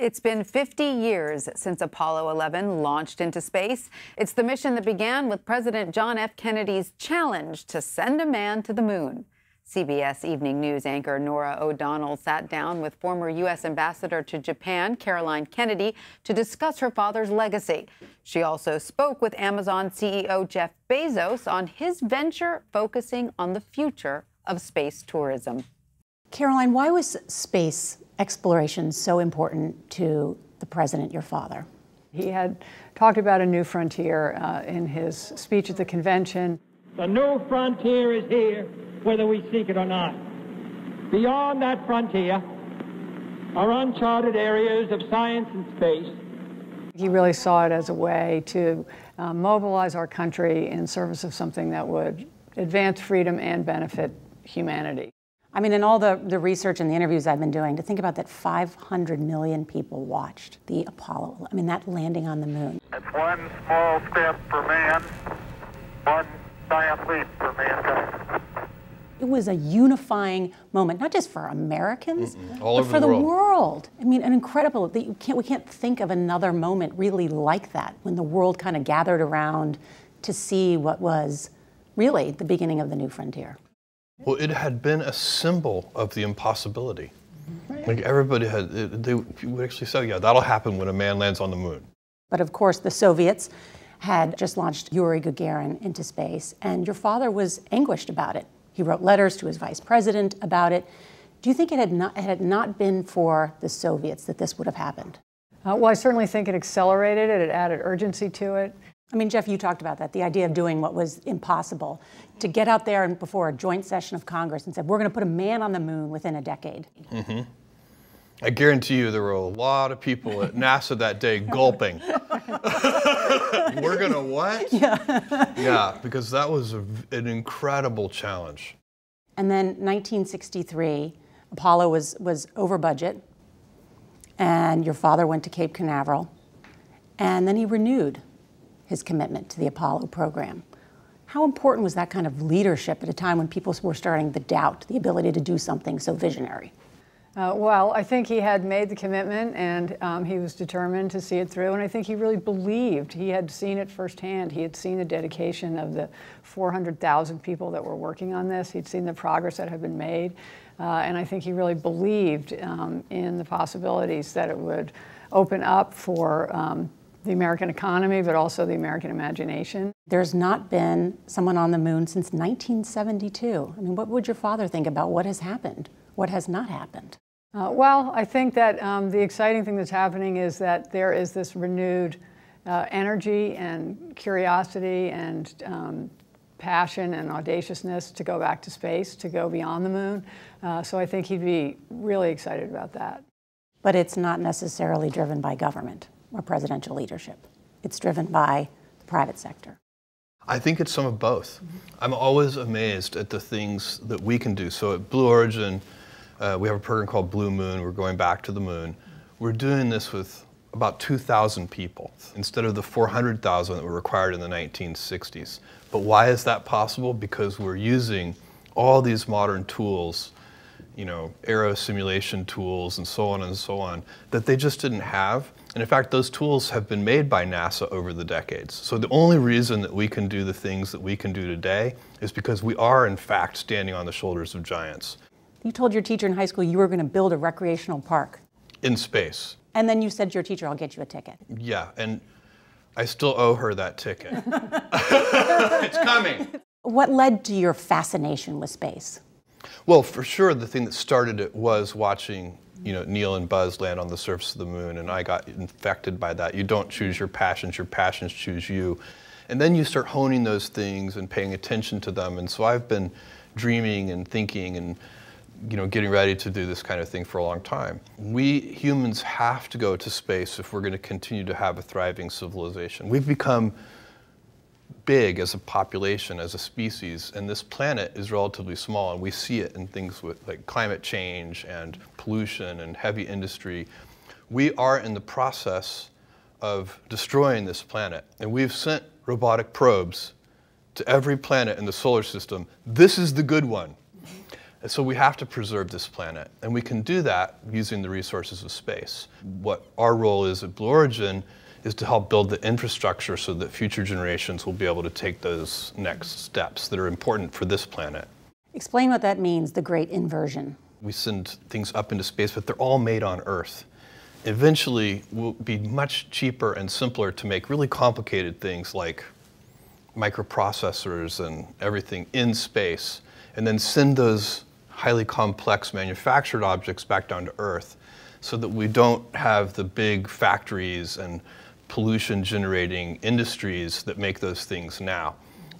It's been 50 years since Apollo 11 launched into space. It's the mission that began with President John F. Kennedy's challenge to send a man to the moon. CBS Evening News anchor Nora O'Donnell sat down with former U.S. Ambassador to Japan, Caroline Kennedy, to discuss her father's legacy. She also spoke with Amazon CEO Jeff Bezos on his venture focusing on the future of space tourism. Caroline, why was space exploration so important to the president, your father? He had talked about a new frontier uh, in his speech at the convention. The new frontier is here, whether we seek it or not. Beyond that frontier are uncharted areas of science and space. He really saw it as a way to uh, mobilize our country in service of something that would advance freedom and benefit humanity. I mean, in all the, the research and the interviews I've been doing, to think about that 500 million people watched the Apollo, I mean, that landing on the moon. It's one small step for man, one giant leap for mankind. It was a unifying moment, not just for Americans, Mm-mm. all but over for the world. world. I mean, an incredible. Can't, we can't think of another moment really like that when the world kind of gathered around to see what was really the beginning of the new frontier. Well, it had been a symbol of the impossibility. Mm-hmm. Like everybody had, they would actually say, yeah, that'll happen when a man lands on the moon. But of course, the Soviets had just launched Yuri Gagarin into space, and your father was anguished about it. He wrote letters to his vice president about it. Do you think it had not, had it not been for the Soviets that this would have happened? Uh, well, I certainly think it accelerated it, it added urgency to it. I mean, Jeff, you talked about that, the idea of doing what was impossible, to get out there and before a joint session of Congress and said, we're going to put a man on the moon within a decade. Mm -hmm. I guarantee you there were a lot of people at NASA that day gulping. we're going to what? Yeah. yeah, because that was a, an incredible challenge. And then 1963, Apollo was, was over budget, and your father went to Cape Canaveral, and then he renewed his commitment to the Apollo program. How important was that kind of leadership at a time when people were starting to doubt the ability to do something so visionary? Uh, well, I think he had made the commitment and um, he was determined to see it through. And I think he really believed. He had seen it firsthand. He had seen the dedication of the 400,000 people that were working on this. He'd seen the progress that had been made. Uh, and I think he really believed um, in the possibilities that it would open up for um, the American economy, but also the American imagination. There's not been someone on the moon since 1972. I mean, what would your father think about what has happened, what has not happened? Uh, well, I think that um, the exciting thing that's happening is that there is this renewed uh, energy and curiosity and um, passion and audaciousness to go back to space, to go beyond the moon. Uh, so I think he'd be really excited about that. But it's not necessarily driven by government or presidential leadership. It's driven by the private sector. I think it's some of both. Mm-hmm. I'm always amazed at the things that we can do. So at Blue Origin, uh, we have a program called Blue Moon. We're going back to the moon. We're doing this with about 2,000 people instead of the 400,000 that were required in the 1960s. But why is that possible? Because we're using all these modern tools, you know, aero simulation tools and so on and so on, that they just didn't have. And in fact, those tools have been made by NASA over the decades. So the only reason that we can do the things that we can do today is because we are, in fact, standing on the shoulders of giants. You told your teacher in high school you were going to build a recreational park. In space. And then you said to your teacher, I'll get you a ticket. Yeah, and I still owe her that ticket. it's coming. What led to your fascination with space? Well, for sure, the thing that started it was watching you know, Neil and Buzz land on the surface of the moon, and I got infected by that. You don't choose your passions, your passions choose you. And then you start honing those things and paying attention to them. And so I've been dreaming and thinking and you know, getting ready to do this kind of thing for a long time. We humans have to go to space if we're going to continue to have a thriving civilization. We've become big as a population, as a species, and this planet is relatively small, and we see it in things with like climate change and pollution and heavy industry. We are in the process of destroying this planet, and we've sent robotic probes to every planet in the solar system. This is the good one. And so we have to preserve this planet, and we can do that using the resources of space. What our role is at Blue Origin is to help build the infrastructure so that future generations will be able to take those next steps that are important for this planet. Explain what that means, the great inversion. We send things up into space, but they're all made on Earth. Eventually, will be much cheaper and simpler to make really complicated things like microprocessors and everything in space, and then send those highly complex manufactured objects back down to Earth so that we don't have the big factories and pollution generating industries that make those things now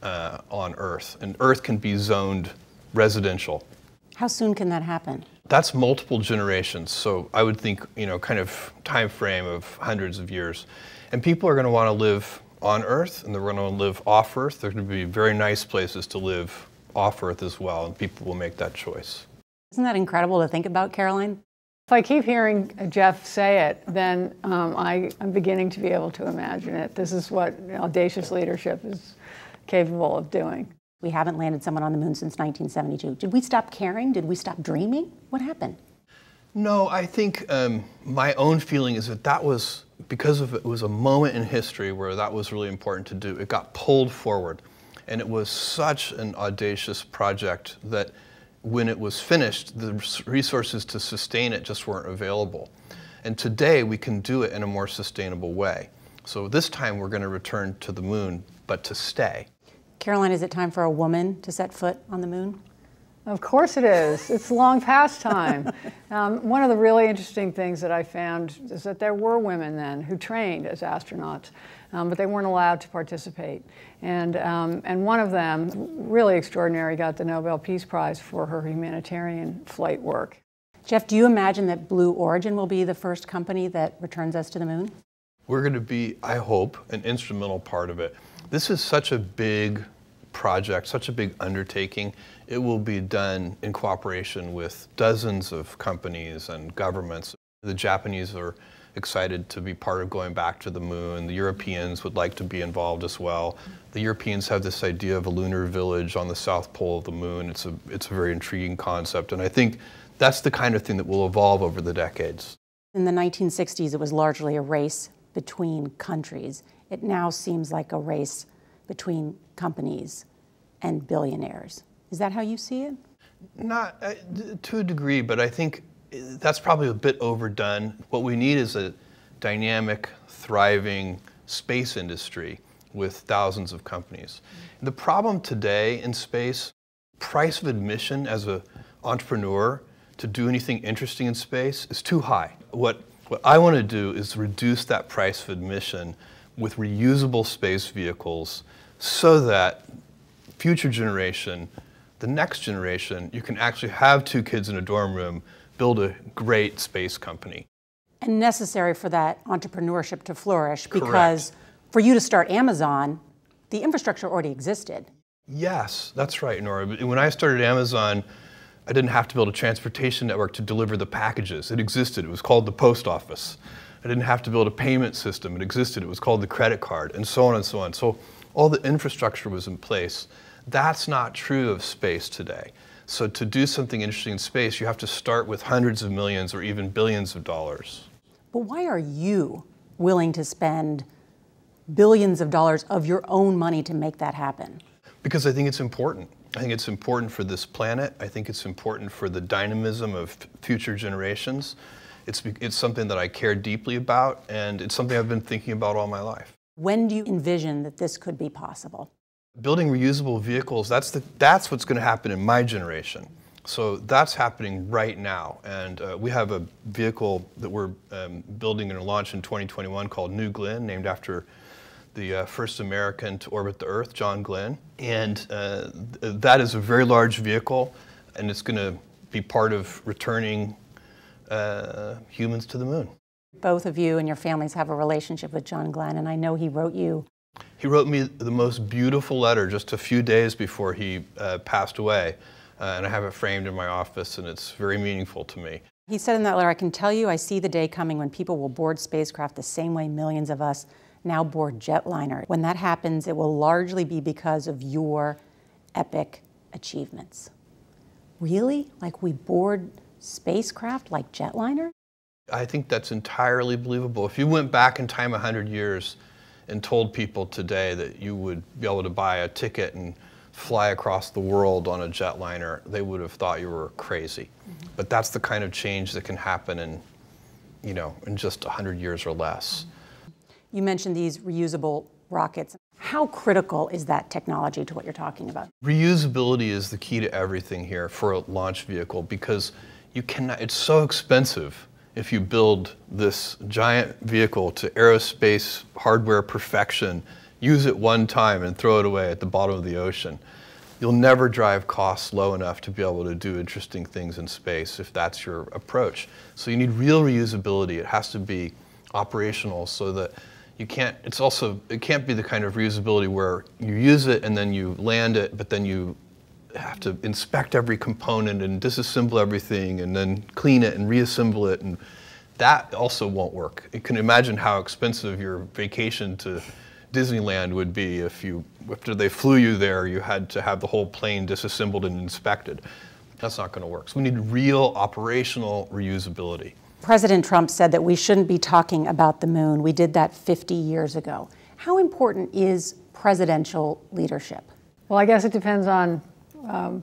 uh, on Earth. And Earth can be zoned residential. How soon can that happen? That's multiple generations. So I would think, you know, kind of time frame of hundreds of years. And people are going to want to live on Earth and they're going to live off Earth. are going to be very nice places to live off Earth as well, and people will make that choice. Isn't that incredible to think about, Caroline? If I keep hearing Jeff say it, then um, I, am beginning to be able to imagine it. This is what audacious leadership is capable of doing. We haven't landed someone on the moon since 1972. Did we stop caring? Did we stop dreaming? What happened? No, I think um, my own feeling is that that was because of it was a moment in history where that was really important to do. It got pulled forward, and it was such an audacious project that when it was finished, the resources to sustain it just weren't available. And today we can do it in a more sustainable way. So this time we're going to return to the moon, but to stay. Caroline, is it time for a woman to set foot on the moon? Of course it is. It's long past time. Um, one of the really interesting things that I found is that there were women then who trained as astronauts, um, but they weren't allowed to participate. And, um, and one of them, really extraordinary, got the Nobel Peace Prize for her humanitarian flight work. Jeff, do you imagine that Blue Origin will be the first company that returns us to the moon? We're going to be, I hope, an instrumental part of it. This is such a big project, such a big undertaking, it will be done in cooperation with dozens of companies and governments. The Japanese are excited to be part of going back to the moon. The Europeans would like to be involved as well. The Europeans have this idea of a lunar village on the south pole of the moon. It's a, it's a very intriguing concept, and I think that's the kind of thing that will evolve over the decades. In the 1960s, it was largely a race between countries. It now seems like a race between companies and billionaires. Is that how you see it? Not uh, to a degree, but I think that's probably a bit overdone. What we need is a dynamic, thriving space industry with thousands of companies. The problem today in space, price of admission as an entrepreneur to do anything interesting in space is too high. What, what I want to do is reduce that price of admission with reusable space vehicles so that future generation, the next generation, you can actually have two kids in a dorm room build a great space company. And necessary for that entrepreneurship to flourish because Correct. for you to start Amazon, the infrastructure already existed. Yes, that's right, Nora. When I started Amazon, I didn't have to build a transportation network to deliver the packages. It existed. It was called the post office. I didn't have to build a payment system. It existed. It was called the credit card, and so on and so on. So all the infrastructure was in place. That's not true of space today. So to do something interesting in space, you have to start with hundreds of millions or even billions of dollars. But why are you willing to spend billions of dollars of your own money to make that happen? Because I think it's important. I think it's important for this planet. I think it's important for the dynamism of future generations. It's, it's something that I care deeply about, and it's something I've been thinking about all my life. When do you envision that this could be possible? Building reusable vehicles, that's, the, that's what's going to happen in my generation. So that's happening right now. And uh, we have a vehicle that we're um, building and launch in 2021 called New Glenn, named after the uh, first American to orbit the Earth, John Glenn. And uh, th that is a very large vehicle, and it's going to be part of returning uh, humans to the moon. Both of you and your families have a relationship with John Glenn, and I know he wrote you. He wrote me the most beautiful letter just a few days before he uh, passed away, uh, and I have it framed in my office, and it's very meaningful to me. He said in that letter, I can tell you I see the day coming when people will board spacecraft the same way millions of us now board jetliner. When that happens, it will largely be because of your epic achievements. Really? Like we board spacecraft like jetliner? I think that's entirely believable. If you went back in time 100 years and told people today that you would be able to buy a ticket and fly across the world on a jetliner, they would have thought you were crazy. Mm -hmm. But that's the kind of change that can happen in, you know, in just 100 years or less. You mentioned these reusable rockets. How critical is that technology to what you're talking about? Reusability is the key to everything here for a launch vehicle because you cannot, it's so expensive if you build this giant vehicle to aerospace hardware perfection, use it one time and throw it away at the bottom of the ocean. You'll never drive costs low enough to be able to do interesting things in space if that's your approach. So you need real reusability. It has to be operational so that you can't, it's also, it can't be the kind of reusability where you use it and then you land it, but then you have to inspect every component and disassemble everything and then clean it and reassemble it and that also won't work. You can imagine how expensive your vacation to Disneyland would be if you after they flew you there you had to have the whole plane disassembled and inspected. That's not going to work. So we need real operational reusability. President Trump said that we shouldn't be talking about the moon. We did that 50 years ago. How important is presidential leadership? Well, I guess it depends on um,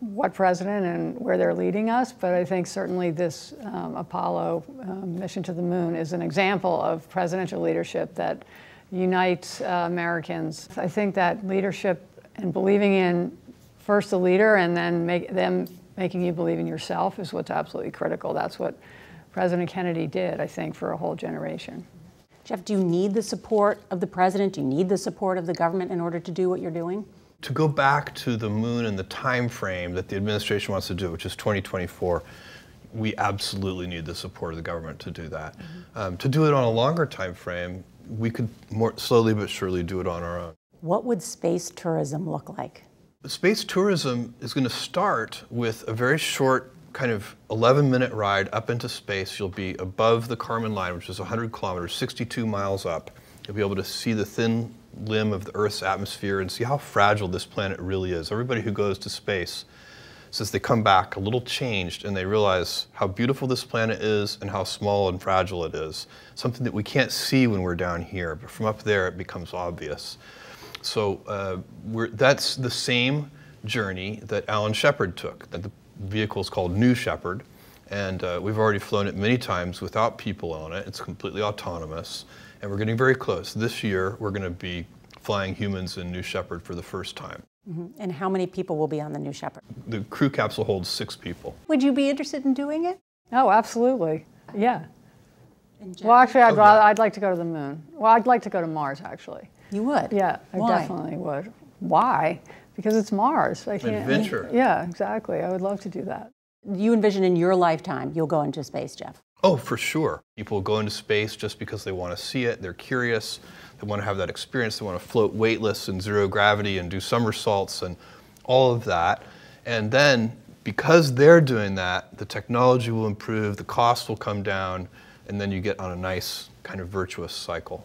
what president and where they're leading us, but I think certainly this um, Apollo um, mission to the moon is an example of presidential leadership that unites uh, Americans. I think that leadership and believing in first the leader and then make them making you believe in yourself is what's absolutely critical. That's what President Kennedy did, I think, for a whole generation. Jeff, do you need the support of the president? Do you need the support of the government in order to do what you're doing? to go back to the moon and the time frame that the administration wants to do, which is 2024, we absolutely need the support of the government to do that. Mm -hmm. um, to do it on a longer time frame, we could more slowly but surely do it on our own. What would space tourism look like? Space tourism is going to start with a very short kind of 11 minute ride up into space. You'll be above the Kármán line, which is 100 kilometers, 62 miles up. You'll be able to see the thin limb of the Earth's atmosphere and see how fragile this planet really is. Everybody who goes to space says they come back a little changed and they realize how beautiful this planet is and how small and fragile it is. Something that we can't see when we're down here, but from up there it becomes obvious. So uh, that's the same journey that Alan Shepard took, that the vehicle is called New Shepard, and uh, we've already flown it many times without people on it. It's completely autonomous, and we're getting very close. This year, we're going to be flying humans in New Shepard for the first time. Mm -hmm. And how many people will be on the New Shepard? The crew capsule holds six people. Would you be interested in doing it? Oh, absolutely. Yeah. Well, actually, I'd, oh, rather, yeah. I'd like to go to the moon. Well, I'd like to go to Mars, actually. You would? Yeah, I definitely would. Why? because it's Mars. I can't, Adventure. Yeah, exactly. I would love to do that. You envision in your lifetime you'll go into space, Jeff. Oh, for sure. People go into space just because they want to see it. They're curious. They want to have that experience. They want to float weightless and zero gravity and do somersaults and all of that. And then because they're doing that, the technology will improve, the cost will come down, and then you get on a nice kind of virtuous cycle.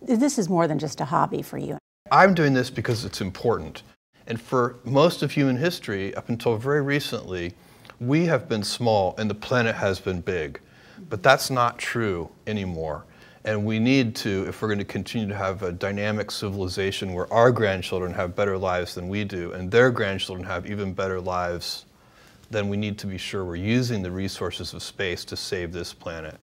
This is more than just a hobby for you. I'm doing this because it's important. And for most of human history, up until very recently, we have been small and the planet has been big. But that's not true anymore. And we need to, if we're going to continue to have a dynamic civilization where our grandchildren have better lives than we do, and their grandchildren have even better lives, then we need to be sure we're using the resources of space to save this planet.